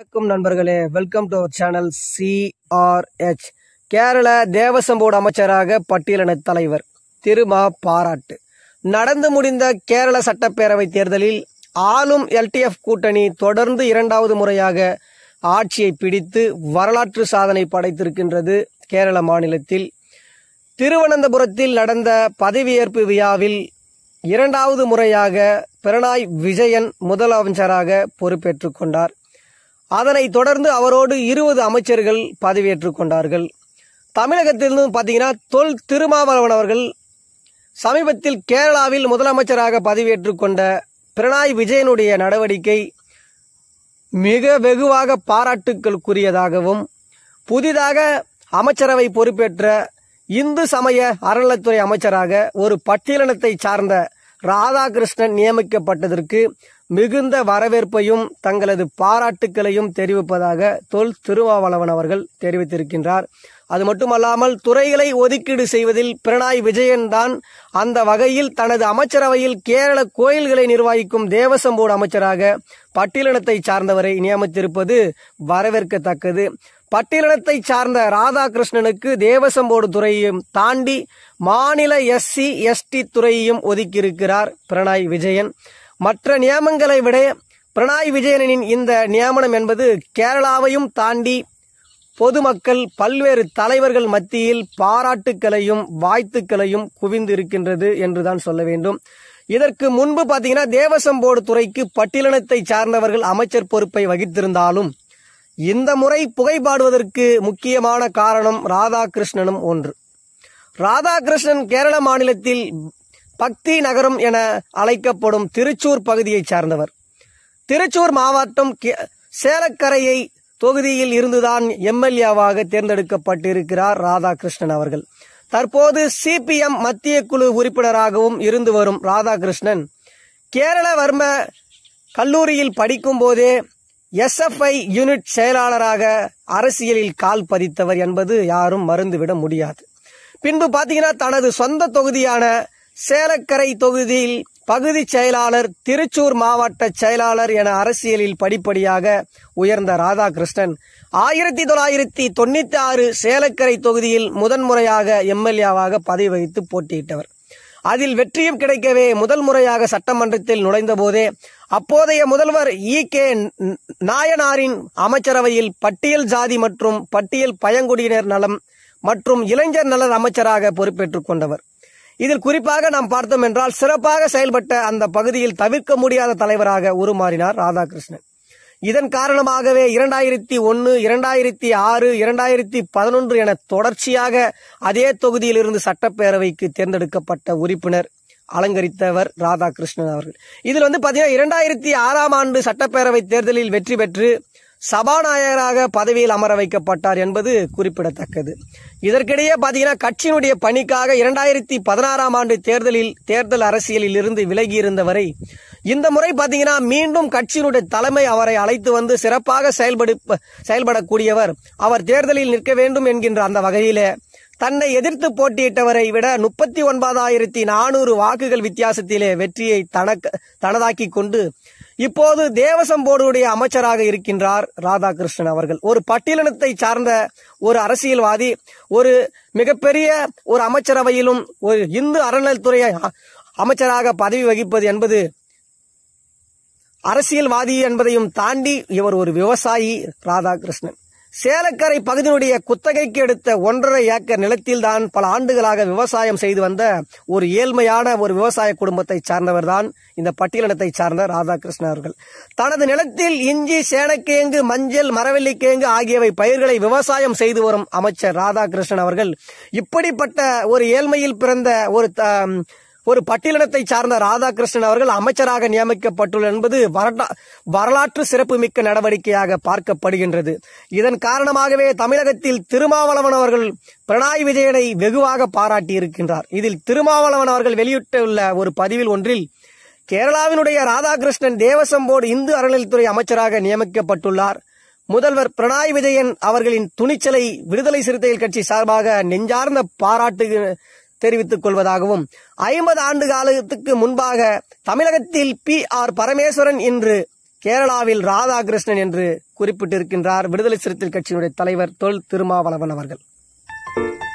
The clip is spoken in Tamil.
வணக்கம் நண்பர்களே welcome to our channel CRH Kerala Devaswom board அமைச்சராக பட்டியலின தலைவர் திருமா பாராட்டு நடந்து முடிந்த கேரள சட்டப்பேரவை தேர்தலில் ஆளும் எல்டிஎஃப் கூட்டணி தொடர்ந்து இரண்டாவது முறையாக ஆட்சியை பிடித்து வரலாற்று சாதனை படைத்திருக்கின்றது கேரள மாநிலத்தில் திருவனந்தபுரத்தில் நடந்த பதவியேற்பு விழாவில் இரண்டாவது முறையாக பிரணாய் விஜயன் முதலமைச்சராக பொறுப்பேற்றுக் கொண்டார் அதனைத் தொடர்ந்து அவரோடு இருபது அமைச்சர்கள் பதவியேற்றுக் கொண்டார்கள் தமிழகத்திலிருந்து பார்த்தீங்கன்னா தொல் திருமாவளவன் அவர்கள் சமீபத்தில் கேரளாவில் முதலமைச்சராக பதவியேற்றுக் கொண்ட பிரணாய் விஜயனுடைய நடவடிக்கை மிக வெகுவாக பாராட்டுக்களுக்குரியதாகவும் புதிதாக அமைச்சரவை பொறுப்பேற்ற இந்து சமய அறநிலைத்துறை அமைச்சராக ஒரு பட்டியலினத்தை சார்ந்த ராதாகிருஷ்ணன் நியமிக்கப்பட்டதற்கு மிகுந்த வரவேற்பையும் தங்களது பாராட்டுக்களையும் தெரிவிப்பதாக தொல் திருமாவளவன் அவர்கள் தெரிவித்திருக்கின்றார் அது மட்டுமல்லாமல் துறைகளை ஒதுக்கீடு செய்வதில் பிரணாய் விஜயன் தான் அந்த வகையில் தனது அமைச்சரவையில் கேரள கோயில்களை நிர்வகிக்கும் தேவசம் போர்டு அமைச்சராக பட்டியலினத்தை சார்ந்தவரை நியமித்திருப்பது வரவேற்கத்தக்கது பட்டியலினத்தை சார்ந்த ராதாகிருஷ்ணனுக்கு தேவசம் போர்டு துறையையும் தாண்டி மாநில எஸ்சி எஸ்டி துறையையும் ஒதுக்கியிருக்கிறார் பிரணாய் விஜயன் மற்ற நியமங்களை விட பிரணாய் விஜயனின் இந்த நியமனம் என்பது கேரளாவையும் தாண்டி பொதுமக்கள் பல்வேறு தலைவர்கள் மத்தியில் பாராட்டுக்களையும் வாழ்த்துக்களையும் குவிந்து இருக்கின்றது என்றுதான் சொல்ல வேண்டும் இதற்கு முன்பு பார்த்தீங்கன்னா தேவசம் போர்டு துறைக்கு பட்டியலினத்தை சார்ந்தவர்கள் அமைச்சர் பொறுப்பை வகித்திருந்தாலும் இந்த முறை புகைப்பாடுவதற்கு முக்கியமான காரணம் ராதாகிருஷ்ணனும் ஒன்று ராதாகிருஷ்ணன் கேரள மாநிலத்தில் பக்தி நகரம் என அழைக்கப்படும் திருச்சூர் பகுதியைச் சார்ந்தவர் திருச்சூர் மாவட்டம் சேலக்கரையை தொகுதியில் இருந்துதான் எம்எல்ஏவாக தேர்ந்தெடுக்கப்பட்டிருக்கிறார் ராதாகிருஷ்ணன் அவர்கள் தற்போது சிபிஎம் மத்திய குழு உறுப்பினராகவும் இருந்து வரும் ராதாகிருஷ்ணன் கேரள வர்ம கல்லூரியில் படிக்கும் போதே எஸ்எஃப்ஐ யூனிட் செயலாளராக அரசியலில் கால் பதித்தவர் என்பது யாரும் மறந்துவிட முடியாது பின்பு பார்த்தீங்கன்னா தனது சொந்த தொகுதியான சேலக்கரை தொகுதியில் பகுதி செயலாளர் திருச்சூர் மாவட்ட செயலாளர் என அரசியலில் படிப்படியாக உயர்ந்த ராதாகிருஷ்ணன் ஆயிரத்தி தொள்ளாயிரத்தி தொண்ணூத்தி ஆறு சேலக்கரை தொகுதியில் முதன்முறையாக எம்எல்ஏவாக பதவி வகித்து போட்டியிட்டவர் அதில் வெற்றியும் கிடைக்கவே முதல் முறையாக சட்டமன்றத்தில் நுழைந்த போதே அப்போதைய முதல்வர் இ கே நாயனாரின் அமைச்சரவையில் பட்டியல் ஜாதி மற்றும் பட்டியல் பழங்குடியினர் நலம் மற்றும் இளைஞர் நலன் அமைச்சராக பொறுப்பேற்றுக் கொண்டவர் இதில் குறிப்பாக நாம் பார்த்தோம் என்றால் சிறப்பாக செயல்பட்ட அந்த பகுதியில் தவிர்க்க முடியாத தலைவராக உருமாறினார் ராதாகிருஷ்ணன் இதன் காரணமாகவே இரண்டாயிரத்தி ஒன்று இரண்டாயிரத்தி ஆறு இரண்டாயிரத்தி பதினொன்று என தொடர்ச்சியாக அதே தொகுதியிலிருந்து சட்டப்பேரவைக்கு தேர்ந்தெடுக்கப்பட்ட உறுப்பினர் அலங்கரித்தவர் ராதாகிருஷ்ணன் அவர்கள் இதில் வந்து பார்த்தீங்கன்னா இரண்டாயிரத்தி ஆறாம் ஆண்டு சட்டப்பேரவை தேர்தலில் வெற்றி பெற்று சபாநாயகராக பதவியில் அமர வைக்கப்பட்டார் என்பது குறிப்பிடத்தக்கது இதற்கிடையே பார்த்தீங்கன்னா கட்சியினுடைய பணிக்காக இரண்டாயிரத்தி பதினாறாம் ஆண்டு தேர்தலில் தேர்தல் அரசியலில் இருந்து விலகி வரை இந்த முறை பார்த்தீங்கன்னா மீண்டும் கட்சியினுடைய தலைமை அவரை அழைத்து வந்து சிறப்பாக செயல்படு செயல்படக்கூடியவர் அவர் தேர்தலில் நிற்க வேண்டும் என்கின்ற அந்த வகையிலே தன்னை எதிர்த்து போட்டியிட்டவரை விட முப்பத்தி ஒன்பதாயிரத்தி நானூறு வாக்குகள் வித்தியாசத்திலே வெற்றியை தனக்கு தனதாக்கி கொண்டு இப்போது தேவசம் போர்டுடைய அமைச்சராக இருக்கின்றார் ராதாகிருஷ்ணன் அவர்கள் ஒரு பட்டியலினத்தை சார்ந்த ஒரு அரசியல்வாதி ஒரு மிகப்பெரிய ஒரு அமைச்சரவையிலும் ஒரு இந்து அறநிலைத்துறை அமைச்சராக பதவி வகிப்பது என்பது அரசியல்வாதி என்பதையும் தாண்டி இவர் ஒரு விவசாயி ராதாகிருஷ்ணன் சேலக்கரை பகுதியினுடைய குத்தகைக்கு எடுத்த ஒன்றரை ஏக்கர் நிலத்தில்தான் பல ஆண்டுகளாக விவசாயம் செய்து வந்த ஒரு ஏழ்மையான ஒரு விவசாய குடும்பத்தை சார்ந்தவர் தான் இந்த பட்டியலினத்தை சார்ந்த ராதாகிருஷ்ணன் அவர்கள் தனது நிலத்தில் இஞ்சி சேனக்கேங்கு மஞ்சள் மரவள்ளிக்கேங்கு ஆகியவை பயிர்களை விவசாயம் செய்து வரும் அமைச்சர் ராதாகிருஷ்ணன் அவர்கள் இப்படிப்பட்ட ஒரு ஏழ்மையில் பிறந்த ஒரு ஒரு பட்டியலினத்தை சார்ந்த ராதாகிருஷ்ணன் அவர்கள் அமைச்சராக நியமிக்கப்பட்டுள்ள என்பது வரலாற்று சிறப்புமிக்க நடவடிக்கையாக பார்க்கப்படுகின்றது இதன் காரணமாகவே தமிழகத்தில் திருமாவளவன் அவர்கள் பினராயி விஜயனை வெகுவாக பாராட்டியிருக்கின்றார் இதில் திருமாவளவன் அவர்கள் வெளியிட்டுள்ள ஒரு பதிவில் ஒன்றில் கேரளாவினுடைய ராதாகிருஷ்ணன் போர்டு இந்து அறநிலையத்துறை அமைச்சராக நியமிக்கப்பட்டுள்ளார் முதல்வர் பினராயி விஜயன் அவர்களின் துணிச்சலை விடுதலை சிறுத்தைகள் கட்சி சார்பாக நெஞ்சார்ந்த பாராட்டு தெரிவித்துக் கொள்வதாகவும் ஐம்பது ஆண்டு காலத்துக்கு முன்பாக தமிழகத்தில் பி ஆர் பரமேஸ்வரன் என்று கேரளாவில் ராதாகிருஷ்ணன் என்று குறிப்பிட்டிருக்கின்றார் விடுதலை சிறுத்தைகள் கட்சியினுடைய தலைவர் தொல் திருமாவளவன் அவர்கள்